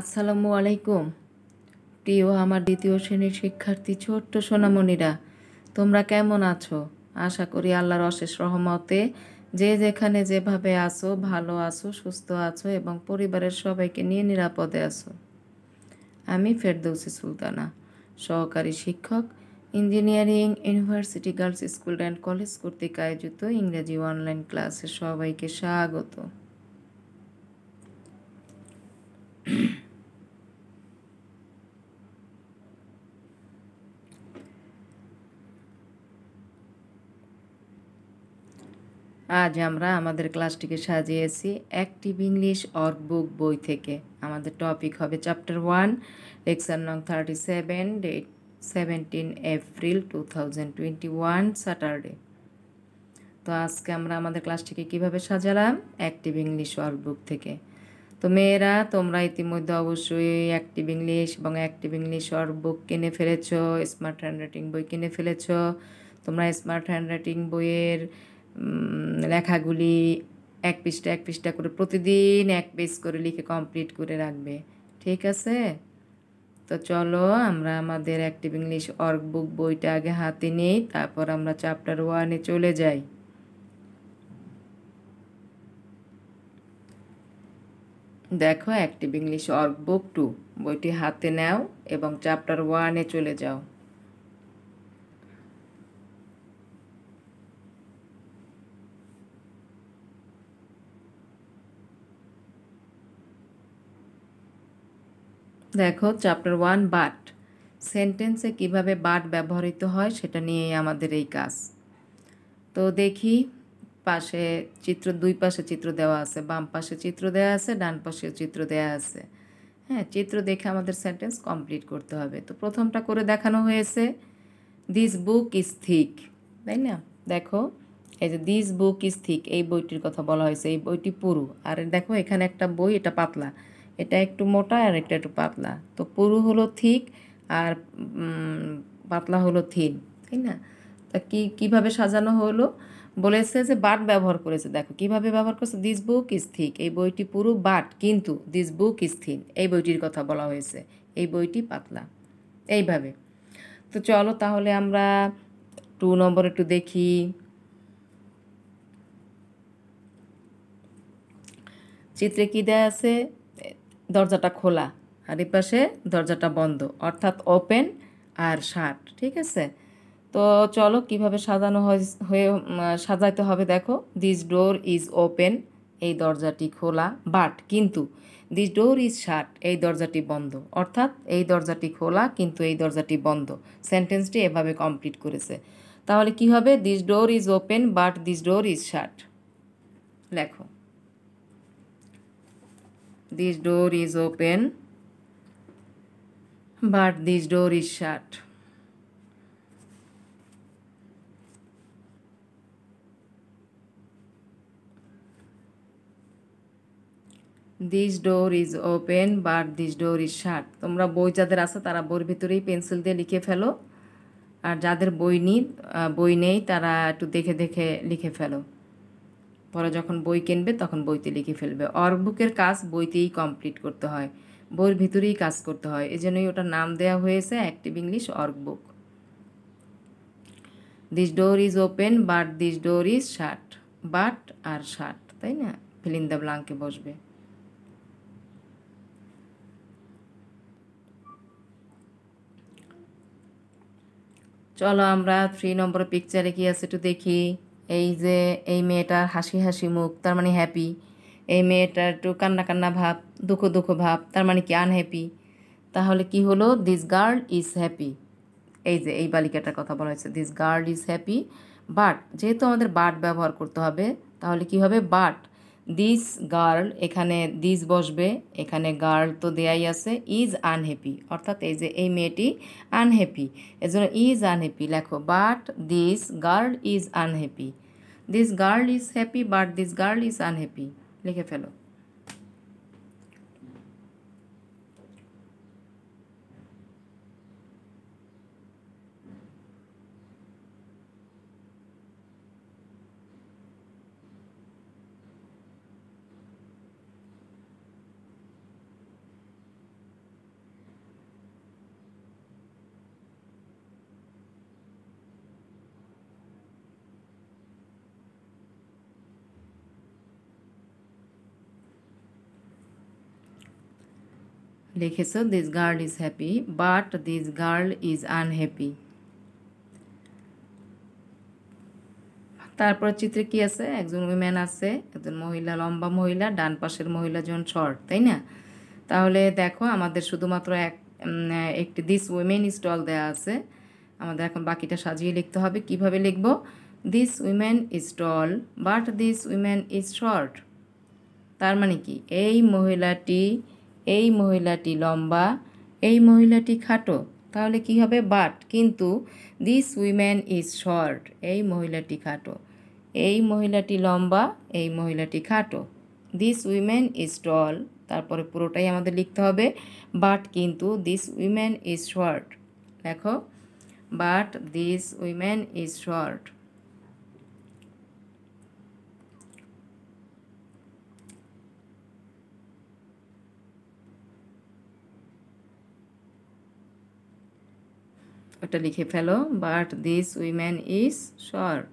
আসসালামু আলাইকুম প্রিয় আমার দ্বিতীয় শ্রেণীর শিক্ষার্থী ছোট্ট সোনামণিরা তোমরা কেমন আছো আশা করি আল্লাহর অশেষ রহমতে যে যেখানে যেভাবে আছো ভালো আছো সুস্থ আছো এবং পরিবারের সবাইকে নিয়ে নিরাপদে আছো আমি ফেরদৌসি সুলতানা সহকারী শিক্ষক engineering university girls school and college কর্তৃক আয়োজিত ইংরেজি অনলাইন ক্লাসে সবাইকে স্বাগত আজ আমরা আমাদের ক্লাসটিকে সাজিয়েছি অ্যাক্টিভ ইংলিশ অর্ক বুক বই থেকে আমাদের টপিক হবে চ্যাপ্টার ওয়ান লেকচার নং thirty seven date seventeen April two thousand twenty one Saturday তো আজকে আমরা আমাদের ক্লাসটিকে কিভাবে সাজালাম অ্যাক্টিভ ইংলিশ বুক থেকে তো মেয়েরা তোমরা ইতিমধ্যে অবশ্যই অ্যাক্টিভ ইংলিশ এবং অ্যাক্টিভ ইংলিশ বুক কিনে ফেলেছ স্মার্ট হ্যান্ডরাইটিং বই কিনে ফেলেছ তোমরা স্মার্ট হ্যান্ডরাইটিং বইয়ের লেখাগুলি এক পৃষ্ঠা এক পৃষ্ঠা করে প্রতিদিন এক পেজ করে লিখে কমপ্লিট করে রাখবে ঠিক আছে তো চলো আমরা আমাদের অ্যাক্টিভ ইংলিশ অর্ক বুক বইটা আগে হাতে নিই তারপর আমরা চ্যাপ্টার ওয়ানে চলে যাই দেখো active English workbook two বইটি হাতে নাও এবং চ্যাপ্টার ওয়ানে চলে যাও দেখো চ্যাপ্টার ওয়ান বাট সেন্টেন্সে কিভাবে বাট ব্যবহৃত হয় সেটা নিয়েই আমাদের এই কাজ তো দেখি পাশে চিত্র দুই পাশে চিত্র দেওয়া আছে বাম পাশে চিত্র দেওয়া আছে ডান পাশে চিত্র দেওয়া আছে হ্যাঁ চিত্র দেখে আমাদের সেন্টেন্স কমপ্লিট করতে হবে তো প্রথমটা করে দেখানো হয়েছে দিস বুক ইজ থিক তাই না দেখো এই যে দিস বুক ইজ থিক এই বইটির কথা বলা হয়েছে এই বইটি পুরু আর দেখো এখানে একটা বই এটা পাতলা এটা একটু মোটা আর এটা একটু পাতলা তো পুরু হলো থিক আর পাতলা হলো থিন তাই না তা কী কীভাবে সাজানো হলো বলেছে যে বাট ব্যবহার করেছে দেখো কিভাবে ব্যবহার করেছে দিস বুক ইজ থিক এই বইটি পুরো বাট কিন্তু দিস বুক ইজ থিন এই বইটির কথা বলা হয়েছে এই বইটি পাতলা এইভাবে তো চলো তাহলে আমরা টু নম্বর একটু দেখি চিত্রে কী দেয়া আছে দরজাটা খোলা আর এই পাশে দরজাটা বন্ধ অর্থাৎ ওপেন আর শার্ট ঠিক আছে তো চলো কিভাবে সাজানো হয়ে সাজাইতে হবে দেখো দিস ডোর ইজ ওপেন এই দরজাটি খোলা বাট কিন্তু দিস ডোর ইজ শার্ট এই দরজাটি বন্ধ অর্থাৎ এই দরজাটি খোলা কিন্তু এই দরজাটি বন্ধ সেন্টেন্সটি এভাবে কমপ্লিট করেছে তাহলে কি হবে this door is open but this door is shut লেখো This door is open, but this door is shut. This door is open but this door is shut তোমরা বই যাদের আছে তারা বইয়ের ভিতরেই পেন্সিল দিয়ে লিখে ফেলো আর যাদের বই নেই বই নেই তারা একটু দেখে দেখে লিখে ফেলো পরে যখন বই কিনবে তখন বইতে লিখে ফেলবে অর্কবুকের কাজ বইতেই কমপ্লিট করতে হয় বইয়ের ভিতরেই কাজ করতে হয় এই জন্যই ওটার নাম দেওয়া হয়েছে active English workbook this door is open but this door is shut but আর শার্ট তাই না ফিলিং দ্য ব্লাঙ্কে বসবে চলো আমরা থ্রি নম্বর পিকচারে কি আছে একটু দেখি এই যে এই মেয়েটার হাসি হাসি মুখ তার মানে হ্যাপি এই মেয়েটার একটু কান্না কান্না ভাব দুঃখ দুঃখ ভাব তার মানে কি আনহ্যাপি তাহলে কি হলো দিস গার্ল ইজ হ্যাপি এই যে এই বালিকাটার কথা বলা হয়েছে this girl is happy but যেহেতু আমাদের বাট ব্যবহার করতে হবে তাহলে কি হবে বাট দিস গার্ল এখানে দিস বসবে এখানে গার্ল তো দেয়াই আছে ইজ আনহ্যাপি অর্থাৎ এই যে এই মেয়েটি আনহ্যাপি এজন্য ইজ আনহ্যাপি লেখো but this girl is unhappy this girl is happy but this girl is unhappy লিখে ফেলো লিখেছো this girl is happy but this girl is unhappy তারপর চিত্রে কি আছে একজন উইম্যান আছে একজন মহিলা লম্বা মহিলা ডান পাশের মহিলা জন শর্ট তাই না তাহলে দেখো আমাদের শুধুমাত্র এক একটি দিস উইমেন স্টল দেয়া আছে আমাদের এখন বাকিটা সাজিয়ে লিখতে হবে কিভাবে লিখব this women is tall but this women is short তার মানে কি এই মহিলাটি এই মহিলাটি লম্বা এই মহিলাটি খাটো তাহলে কি হবে বাট কিন্তু দিস উইম্যান ইজ শর্ট এই মহিলাটি খাটো এই মহিলাটি লম্বা এই মহিলাটি খাটো দিস উইম্যান ইজ টল তারপরে পুরোটাই আমাদের লিখতে হবে বাট কিন্তু দিস উইম্যান ইজ শর্ট দেখো but this woman is short ওটা লিখে ফেলো but this woman is short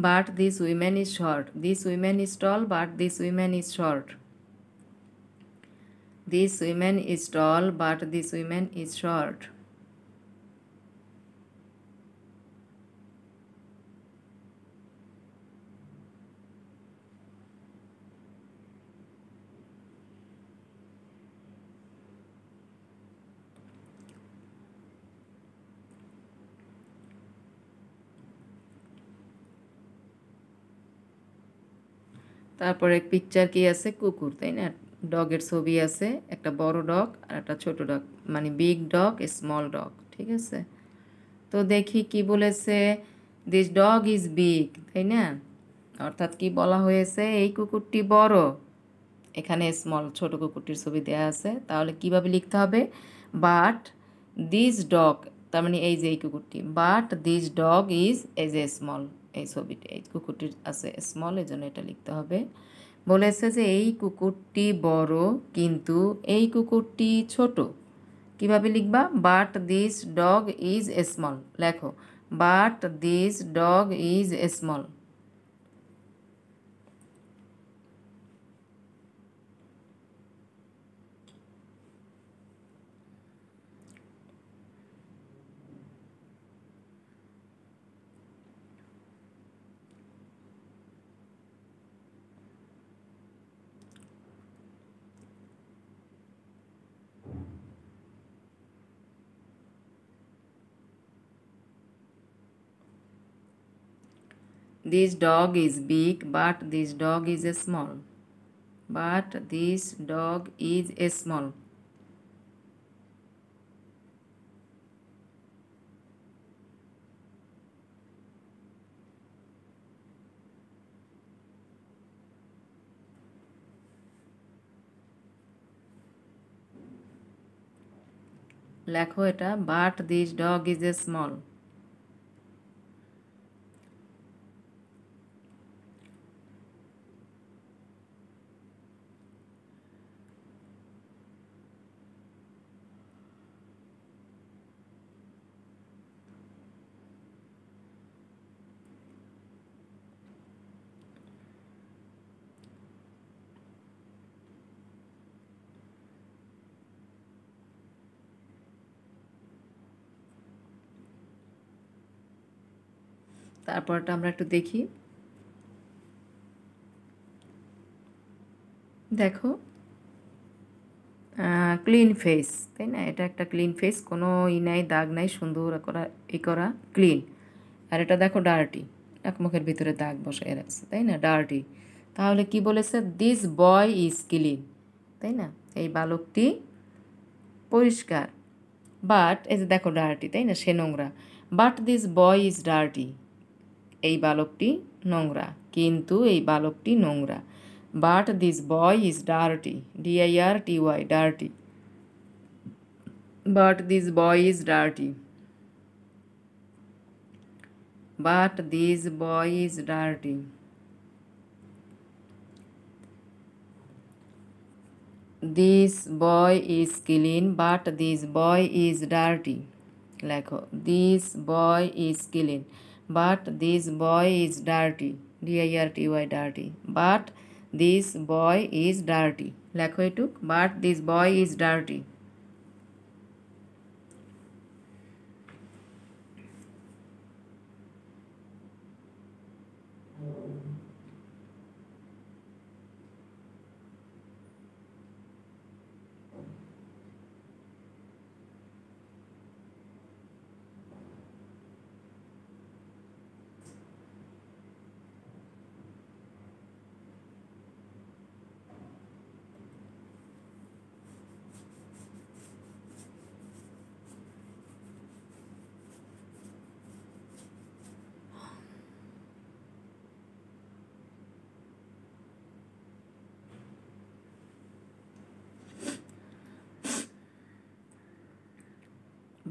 but this woman is short. This woman is tall, but this woman is short. This woman is tall, but this woman is short. তারপরে picture কি আছে কুকুর তাই না ডগের ছবি আছে একটা বড় ডগ আর একটা ছোট ডগ মানে বিগ ডগ স্মল ডগ ঠিক আছে তো দেখি কি বলেছে দিস ডগ ইজ বিগ তাই না অর্থাৎ কি বলা হয়েছে এই কুকুরটি বড় এখানে স্মল ছোট কুকুরটির ছবি দেওয়া আছে তাহলে কিভাবে লিখতে হবে বাট দিস ডগ তার মানে এই যে এই কুকুরটি but this dog is as a small এই ছবিটি এই কুকুরটির আছে স্মল এই জন্য এটা লিখতে হবে বলেছে যে এই কুকুরটি বড় কিন্তু এই কুকুরটি ছোট কিভাবে লিখবা but this dog is small লেখো but this dog is small this dog is big but this dog is a small but this dog is a small লেখো এটা but this dog is a small তারপরটা আমরা একটু দেখি দেখো clean face তাই না এটা একটা ক্লিন ফেস কোনো ই নাই দাগ নাই সুন্দর করা ই করা ক্লিন আর এটা দেখো ডার্টি এক মুখের ভিতরে দাগ বসায় রাখছে তাই না ডার্টি তাহলে কি বলেছে দিস বয় ইজ ক্লিন তাই না এই বালকটি পরিষ্কার বাট এই যে দেখো ডার্টি তাই না সে নোংরা but this boy is dirty এই বালকটি নোংরা কিন্তু এই বালকটি নোংরা but this boy is dirty D I R T Y dirty but this boy is dirty but this boy is dirty this boy is clean but this boy is dirty লেখো this boy is clean but this boy is dirty d-i-r-t-y dirty but this boy is dirty like we took but this boy is dirty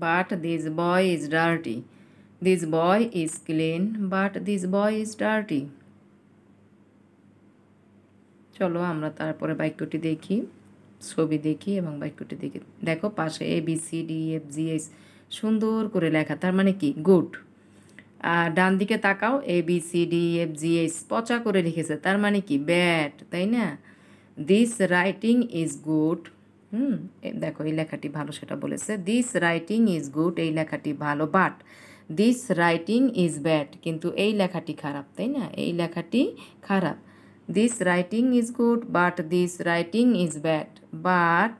but this boy is dirty this boy is clean but this boy is dirty চলো আমরা তারপরে বাক্যটি দেখি ছবি দেখি এবং বাক্যটি দেখি দেখো পাশে A B C D F G S সুন্দর করে লেখা তার মানে কি গুড আর ডান দিকে তাকাও A B C D F G S পচা করে লিখেছে তার মানে কি ব্যাট তাই না দিস রাইটিং ইজ গুড হুম দেখো এই লেখাটি ভালো সেটা বলেছে দিস রাইটিং ইজ গুড এই লেখাটি ভালো but this writing is bad কিন্তু এই লেখাটি খারাপ তাই না এই লেখাটি খারাপ this writing is good but this writing is bad but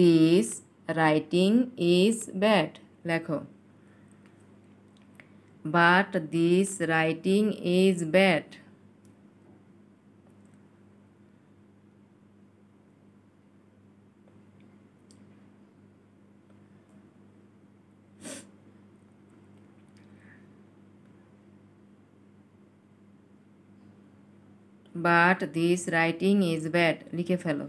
this writing is bad লেখো but this writing is bad but this writing is bad লিখে fellow.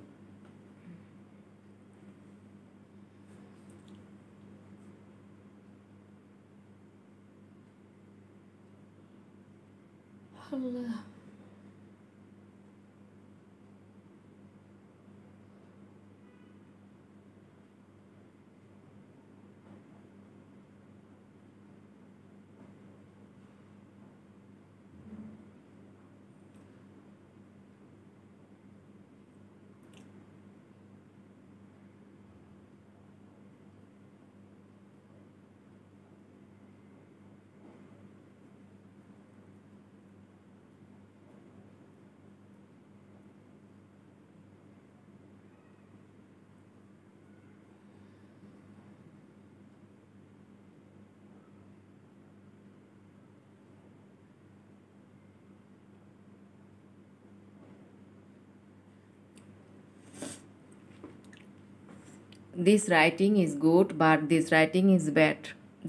This writing is good but this writing is bad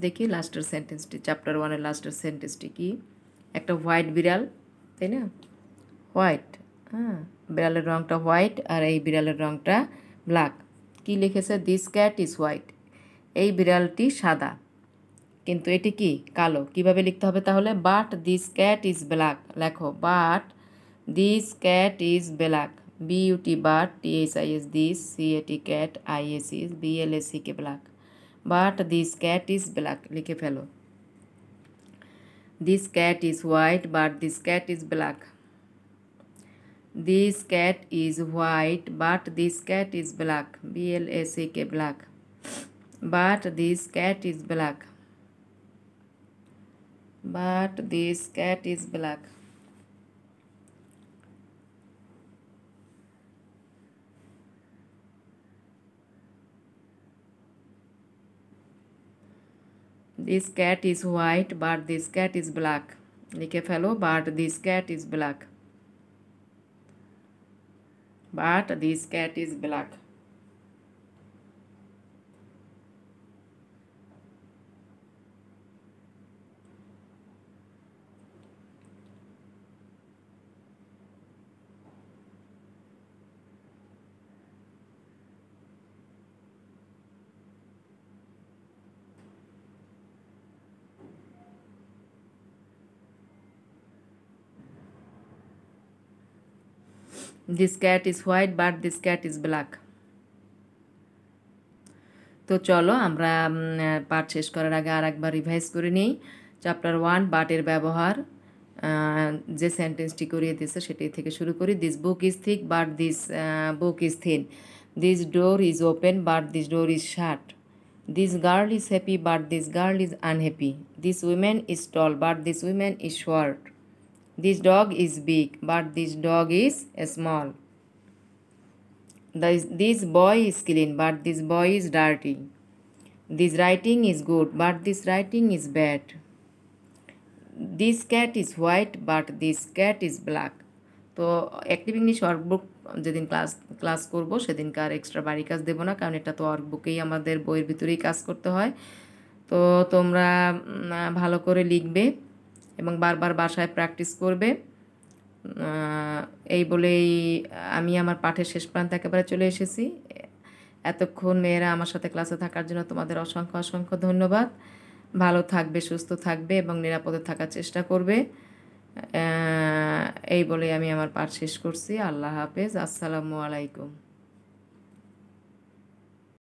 দেখি লাস্টের সেন্টেন্সটি chapter ওয়ানের লাস্টের সেন্টেন্সটি কি একটা white বিড়াল তাই না হোয়াইট হ্যাঁ বিড়ালের রঙটা হোয়াইট আর এই বিড়ালের রঙটা ব্ল্যাক কি লিখেছে দিস ক্যাট ইজ হোয়াইট এই বিড়ালটি সাদা কিন্তু এটি কি কালো কিভাবে লিখতে হবে তাহলে but this cat is black লেখো but this cat is black B U T but T S I S this C A T cat I S is B L S C K black but this cat is black लिखे फैलो this cat is white but this cat is black this cat is white but this cat is black B L S C K black but this cat is black but this cat is black this cat is white but this cat is black like a fellow but this cat is black but this cat is black this cat is white but this cat is black তো চলো আমরা পাঠ শেষ করার আগে আর একবার revise করে নিই চ্যাপ্টার ওয়ান বাটের ব্যবহার যে সেন্টেন্সটি করিয়ে দিয়েছে সেটি থেকে শুরু করি this book is thick but this book is thin this door is open but this door is shut this girl is happy but this girl is unhappy this women is tall but this women is short This dog is big, but this dog is small. This, boy is clean, but this boy is dirty. This writing is good, but this writing is bad. This cat is white, but this cat is black. তো active English workbook যেদিন class class করব সেদিনকার extra বাড়ি কাজ দেবো না কারণ এটা তো ওয়ার্কবুকেই আমাদের বইয়ের ভিতরেই কাজ করতে হয় তো তোমরা ভালো করে লিখবে এবং বারবার বাসায় প্র্যাকটিস করবে এই বলেই আমি আমার পাঠের শেষ প্রান্তে একেবারে চলে এসেছি এতক্ষণ মেয়েরা আমার সাথে ক্লাসে থাকার জন্য তোমাদের অসংখ্য অসংখ্য ধন্যবাদ ভালো থাকবে সুস্থ থাকবে এবং নিরাপদে থাকার চেষ্টা করবে এই বলে আমি আমার পাঠ শেষ করছি আল্লাহ হাফেজ আসসালামু আলাইকুম